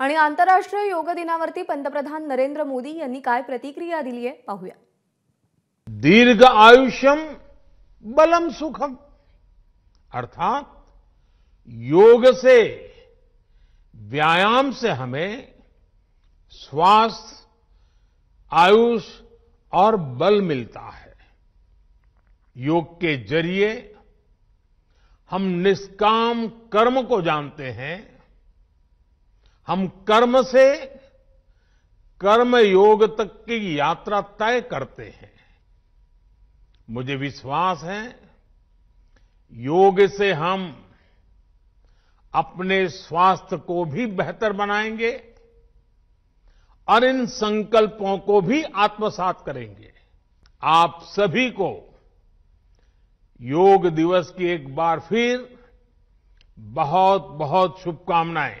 आंतरराष्ट्रीय योग दिनावरती पंप्रधान नरेंद्र मोदी का काय प्रतिक्रिया दी है दीर्घ आयुष्यम बलम सुखम अर्थात योग से व्यायाम से हमें स्वास्थ्य आयुष और बल मिलता है योग के जरिए हम निष्काम कर्म को जानते हैं हम कर्म से कर्मयोग तक की यात्रा तय करते हैं मुझे विश्वास है योग से हम अपने स्वास्थ्य को भी बेहतर बनाएंगे और इन संकल्पों को भी आत्मसात करेंगे आप सभी को योग दिवस की एक बार फिर बहुत बहुत शुभकामनाएं